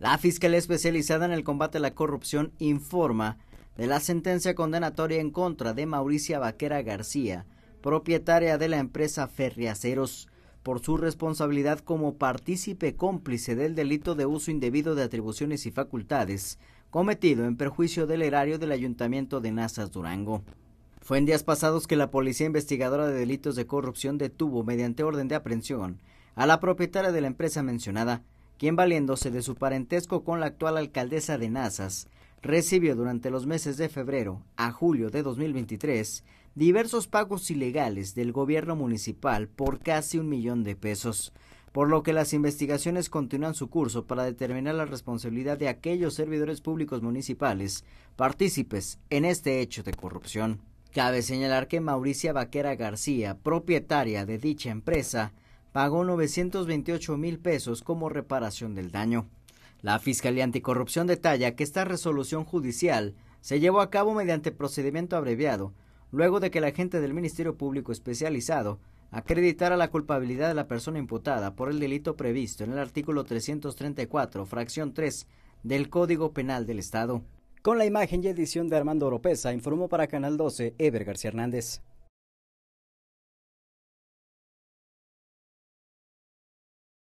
La Fiscalía Especializada en el Combate a la Corrupción informa de la sentencia condenatoria en contra de Mauricia Vaquera García, propietaria de la empresa Ferriaceros, por su responsabilidad como partícipe cómplice del delito de uso indebido de atribuciones y facultades cometido en perjuicio del erario del Ayuntamiento de Nazas Durango. Fue en días pasados que la Policía Investigadora de Delitos de Corrupción detuvo mediante orden de aprehensión a la propietaria de la empresa mencionada, quien valiéndose de su parentesco con la actual alcaldesa de Nazas, recibió durante los meses de febrero a julio de 2023 diversos pagos ilegales del gobierno municipal por casi un millón de pesos, por lo que las investigaciones continúan su curso para determinar la responsabilidad de aquellos servidores públicos municipales partícipes en este hecho de corrupción. Cabe señalar que Mauricia Vaquera García, propietaria de dicha empresa, pagó 928 mil pesos como reparación del daño. La Fiscalía Anticorrupción detalla que esta resolución judicial se llevó a cabo mediante procedimiento abreviado, luego de que el agente del Ministerio Público Especializado acreditara la culpabilidad de la persona imputada por el delito previsto en el artículo 334, fracción 3 del Código Penal del Estado. Con la imagen y edición de Armando Oropesa, informó para Canal 12 Eber García Hernández.